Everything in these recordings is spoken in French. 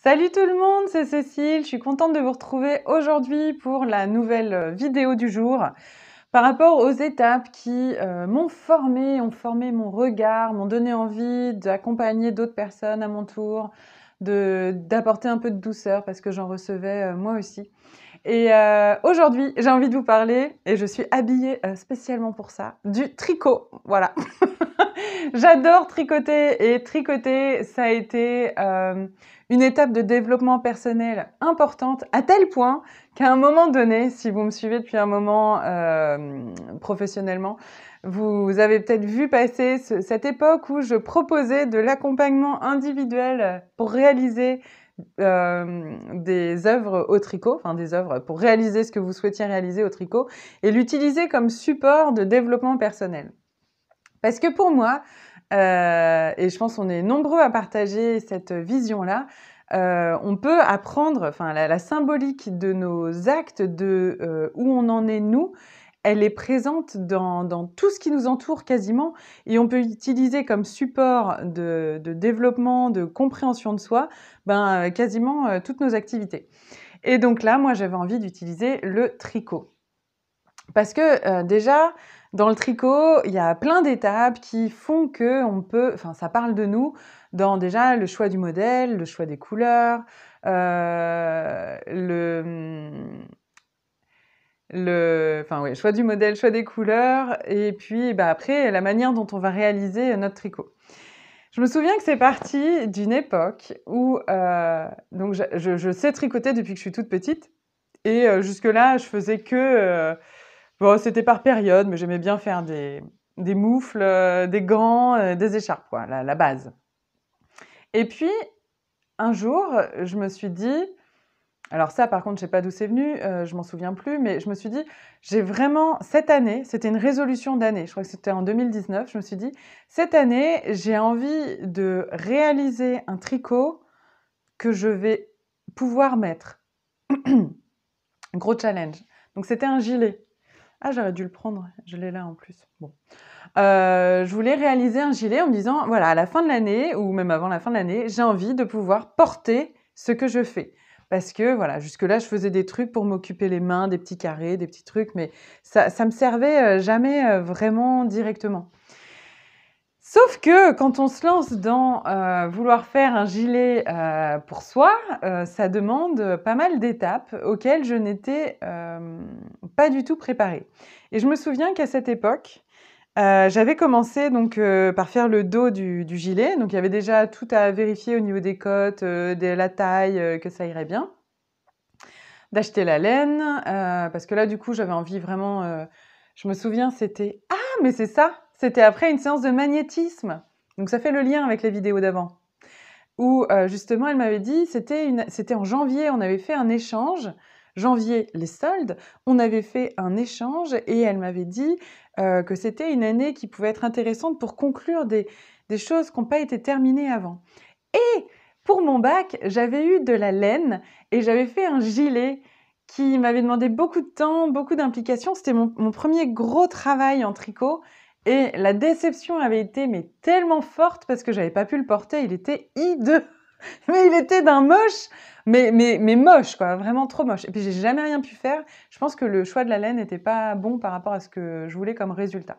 Salut tout le monde, c'est Cécile. Je suis contente de vous retrouver aujourd'hui pour la nouvelle euh, vidéo du jour. Par rapport aux étapes qui euh, m'ont formé, ont formé mon regard, m'ont donné envie d'accompagner d'autres personnes à mon tour, d'apporter un peu de douceur parce que j'en recevais euh, moi aussi. Et aujourd'hui, j'ai envie de vous parler, et je suis habillée spécialement pour ça, du tricot. Voilà. J'adore tricoter et tricoter, ça a été une étape de développement personnel importante à tel point qu'à un moment donné, si vous me suivez depuis un moment euh, professionnellement, vous avez peut-être vu passer cette époque où je proposais de l'accompagnement individuel pour réaliser euh, des œuvres au tricot, enfin des œuvres pour réaliser ce que vous souhaitiez réaliser au tricot, et l'utiliser comme support de développement personnel. Parce que pour moi, euh, et je pense qu'on est nombreux à partager cette vision-là. Euh, on peut apprendre, enfin, la, symbolique de nos actes, de euh, où on en est nous, elle est présente dans, tout ce qui nous entoure quasiment, et on peut utiliser comme support de, développement, de compréhension de soi, ben, quasiment toutes nos activités. Et donc là, moi, j'avais envie d'utiliser le tricot. Parce que déjà, dans le tricot, il y a plein d'étapes qui font que on peut, enfin, ça parle de nous dans déjà le choix du modèle, le choix des couleurs, euh, hmm, le, enfin oui, choix du modèle, choix des couleurs, et puis bah, après la manière dont on va réaliser notre tricot. Je me souviens que c'est parti d'une époque où euh, donc je, sais tricoter depuis que je suis toute petite, et euh, jusque là je faisais que Bon, c'était par période, mais j'aimais bien faire des, moufles, euh, des gants, euh, des écharpes, quoi, la, base. Et puis, un jour, je me suis dit, alors ça, par contre, je sais pas d'où c'est venu, je euh, je m'en souviens plus, mais je me suis dit, j'ai vraiment, cette année, c'était une résolution d'année, je crois que c'était en 2019, je me suis dit, cette année, j'ai envie de réaliser un tricot que je vais pouvoir mettre. Gros challenge. Donc c'était un gilet. Ah, j'aurais dû le prendre, je l'ai là en plus. Bon. Euh, je voulais réaliser un gilet en me disant, voilà, à la fin de l'année, ou même avant la fin de l'année, j'ai envie de pouvoir porter ce que je fais. Parce que, voilà, jusque-là, je faisais des trucs pour m'occuper les mains, des petits carrés, des petits trucs, mais ça ne me servait euh, jamais euh, vraiment directement. Sauf que quand on se lance dans euh, vouloir faire un gilet euh, pour soi, euh, ça demande pas mal d'étapes auxquelles je n'étais pas du tout préparée. Et je me souviens qu'à cette époque, j'avais commencé donc par faire le dos du, du, gilet. Donc il y avait déjà tout à vérifier au niveau des côtes, de la taille, que ça irait bien. D'acheter la laine, parce que là du coup j'avais envie vraiment. je me souviens c'était ah mais c'est ça c'était après une séance de magnétisme. Donc ça fait le lien avec les vidéos d'avant. Où euh, justement, elle m'avait dit, c'était, c'était en janvier, on avait fait un échange. Janvier, les soldes, on avait fait un échange et elle m'avait dit euh, que c'était une année qui pouvait être intéressante pour conclure des, choses qui n'ont pas été terminées avant. Et pour mon bac, j'avais eu de la laine et j'avais fait un gilet qui m'avait demandé beaucoup de temps, beaucoup d'implication. C'était mon, mon, premier gros travail en tricot et la déception avait été mais tellement forte parce que j'avais pas pu le porter, il était hideux. Mais il était d'un moche, mais, mais, mais moche, quoi, vraiment trop moche. Et puis j'ai jamais rien pu faire. Je pense que le choix de la laine n'était pas bon par rapport à ce que je voulais comme résultat.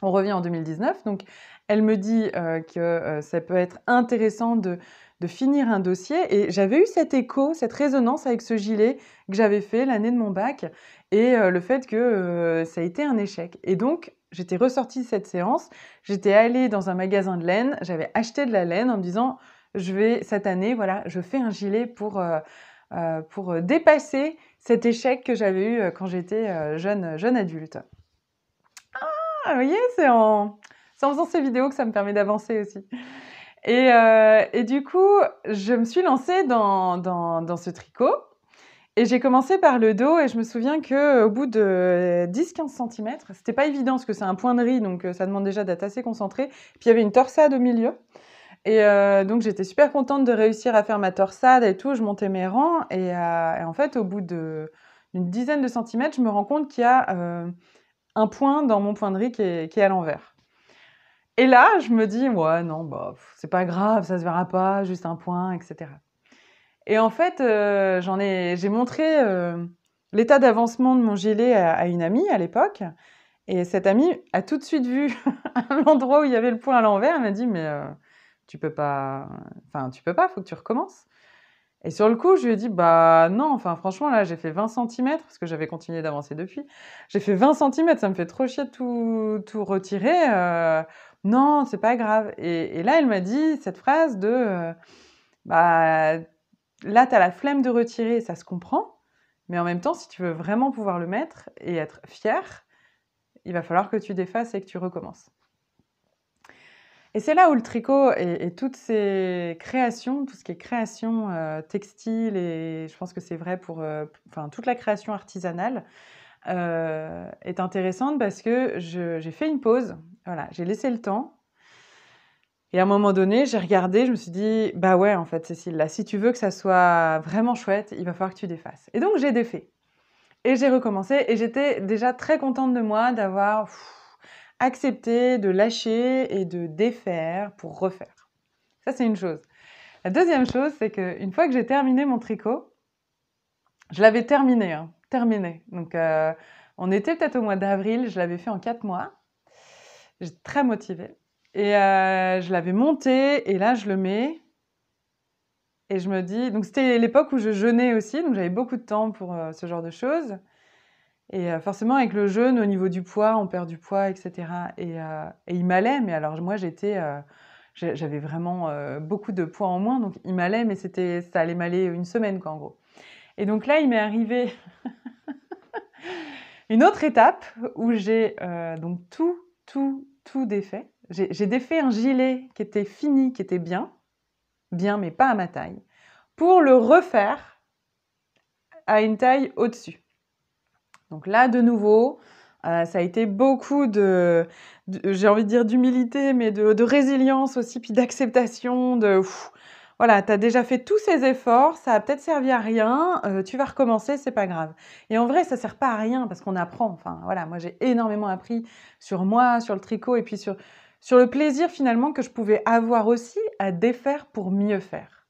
On revient en 2019, donc elle me dit euh, que euh, ça peut être intéressant de, de finir un dossier. Et j'avais eu cet écho, cette résonance avec ce gilet que j'avais fait l'année de mon bac et euh, le fait que ça a été un échec. Et donc, J'étais ressortie de cette séance, j'étais allée dans un magasin de laine, j'avais acheté de la laine en me disant je vais cette année, voilà, je fais un gilet pour, euh, euh, euh, dépasser cet échec que j'avais eu quand j'étais jeune, jeune adulte. Ah, vous c'est en, faisant ces vidéos que ça me permet d'avancer aussi. Et, du coup, je me suis lancée dans ce tricot. Et j'ai commencé par le dos et je me souviens que au bout de 10-15 cm, c'était pas évident parce que c'est un point de riz donc euh, ça demande déjà d'être assez concentré. Puis il y avait une torsade au milieu. Et euh, donc j'étais super contente de réussir à faire ma torsade et tout, je montais mes rangs et, euh, en fait au bout d'une dizaine de centimètres, je me rends compte qu'il y a un point dans mon point de riz qui est, à l'envers. Et là, je me dis ouais non bah, c'est pas grave, ça se verra pas, juste un point, etc. Et en fait, euh, j'en ai, j'ai montré euh, l'état d'avancement de mon gilet à, une amie à l'époque. Et cette amie a tout de suite vu l'endroit où il y avait le point à l'envers. Elle m'a dit, mais tu euh, tu peux pas, enfin, tu peux pas, faut que tu recommences. Et sur le coup, je lui ai dit, bah non, enfin, franchement, là, j'ai fait 20 cm, parce que j'avais continué d'avancer depuis. J'ai fait 20 cm, ça me fait trop chier de tout, tout retirer. Non, non, c'est pas grave. Et, et là, elle m'a dit cette phrase de, bah, là, tu as la flemme de retirer, ça se comprend. Mais en même temps, si tu veux vraiment pouvoir le mettre et être fier, il va falloir que tu défasses et que tu recommences. Et c'est là où le tricot et, toutes ces créations, tout ce qui est création euh, textile, et je pense que c'est vrai pour euh, enfin, toute la création artisanale, euh, est intéressante parce que j'ai fait une pause, voilà, j'ai laissé le temps, et à un moment donné, j'ai regardé, je me suis dit, bah ouais, en fait, Cécile, là, si tu veux que ça soit vraiment chouette, il va falloir que tu défasses. Et donc, j'ai défait. Et j'ai recommencé et j'étais déjà très contente de moi d'avoir accepté de lâcher et de défaire pour refaire. Ça, c'est une chose. La deuxième chose, c'est qu'une fois que j'ai terminé mon tricot, je l'avais terminé, hein, terminé. Donc, euh, on était peut-être au mois d'avril, je l'avais fait en quatre mois. J'étais très motivée. Et euh, je l'avais monté, et là, je le mets. Et je me dis, donc c'était l'époque où je jeûnais aussi, donc j'avais beaucoup de temps pour euh, ce genre de choses. Et euh, forcément, avec le jeûne, au niveau du poids, on perd du poids, etc. Et, il m'allait, mais alors moi, j'étais, j'avais vraiment beaucoup de poids en moins, donc il m'allait, mais c'était, ça allait m'aller une semaine, quoi, en gros. Et donc là, il m'est arrivé une autre étape où j'ai donc tout, tout, tout défait j'ai défait un gilet qui était fini, qui était bien, bien mais pas à ma taille, pour le refaire à une taille au-dessus. Donc là, de nouveau, euh, ça a été beaucoup de, j'ai envie de dire d'humilité, mais de, résilience aussi, puis d'acceptation, de... voilà, tu as déjà fait tous ces efforts, ça a peut-être servi à rien, euh, tu vas recommencer, c'est pas grave. Et en vrai, ça sert pas à rien parce qu'on apprend. Enfin, voilà, moi j'ai énormément appris sur moi, sur le tricot et puis sur sur le plaisir finalement que je pouvais avoir aussi à défaire pour mieux faire.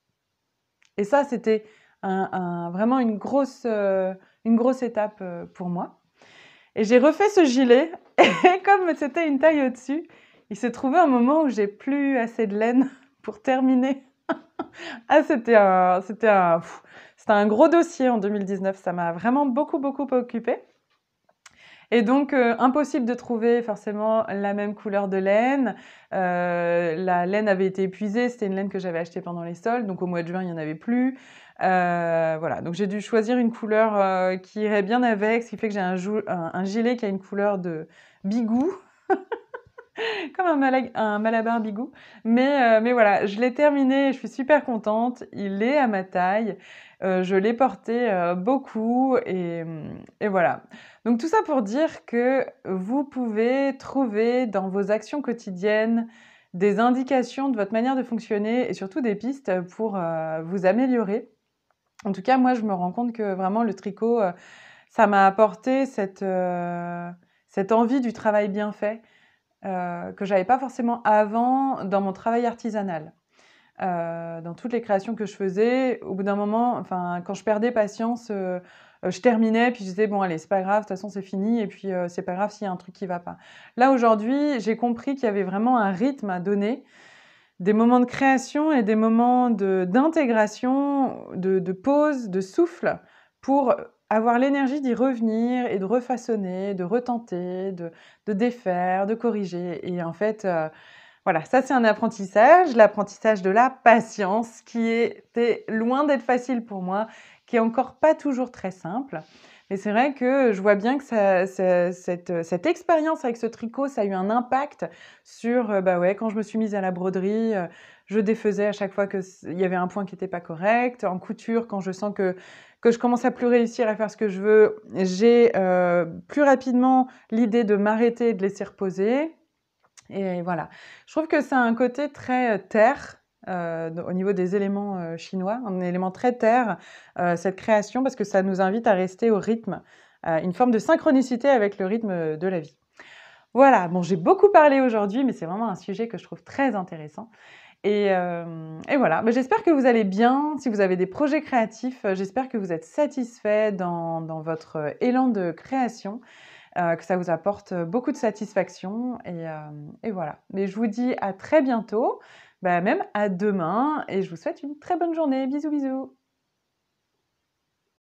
Et ça, c'était vraiment une grosse, euh, une grosse étape euh, pour moi. Et j'ai refait ce gilet, et comme c'était une taille au-dessus, il s'est trouvé un moment où j'ai plus assez de laine pour terminer. ah, c'était un, c'était un, c'était un gros dossier en 2019, ça m'a vraiment beaucoup, beaucoup occupé. Et donc, euh, impossible de trouver forcément la même couleur de laine. Euh, la laine avait été épuisée, c'était une laine que j'avais achetée pendant les soldes, donc au mois de juin, il n'y en avait plus. Euh, voilà, donc j'ai dû choisir une couleur qui irait bien avec, ce qui fait que j'ai un, gilet qui a une couleur de bigou, comme un, malabar bigou. Mais, euh, mais voilà, je l'ai terminé, je suis super contente. Il est à ma taille, euh, je l'ai porté euh, beaucoup et, voilà. Donc tout ça pour dire que vous pouvez trouver dans vos actions quotidiennes des indications de votre manière de fonctionner et surtout des pistes pour vous améliorer. En tout cas, moi, je me rends compte que vraiment le tricot, ça m'a apporté cette envie du travail bien fait. Euh, que j'avais pas forcément avant dans mon travail artisanal. Euh, dans toutes les créations que je faisais, au bout d'un moment, enfin, quand je perdais patience, euh, je terminais, puis je disais, bon, allez, c'est pas grave, de toute façon, c'est fini, et puis c'est pas grave s'il y a un truc qui va pas. Là, aujourd'hui, j'ai compris qu'il y avait vraiment un rythme à donner, des moments de création et des moments d'intégration, de, de pause, de souffle, pour avoir l'énergie d'y revenir et de refaçonner, de retenter, de, défaire, de corriger. Et en fait, euh, voilà, ça c'est un apprentissage, l'apprentissage de la patience qui était loin d'être facile pour moi, qui est encore pas toujours très simple. Mais c'est vrai que je vois bien que euh, cette, expérience avec ce tricot, ça a eu un impact sur, euh, bah ouais, quand je me suis mise à la broderie, je défaisais à chaque fois qu'il y avait un point qui n'était pas correct. En couture, quand je sens que que je commence à plus réussir à faire ce que je veux, j'ai euh, plus rapidement l'idée de m'arrêter et de laisser reposer. Et voilà. Je trouve que c'est un côté très euh, terre. Euh, au niveau des éléments chinois, un élément très terre, cette création, parce que ça nous invite à rester au rythme, une forme de synchronicité avec le rythme de la vie. Voilà, bon, j'ai beaucoup parlé aujourd'hui, mais c'est vraiment un sujet que je trouve très intéressant. Euh, et, voilà, j'espère que vous allez bien. Si vous avez des projets créatifs, euh, j'espère que vous êtes satisfait dans, votre euh, élan de création, que ça vous apporte beaucoup de satisfaction. Et, voilà. Mais je vous dis à très bientôt, bah, même à demain, et je vous souhaite une très bonne journée. Bisous, bisous.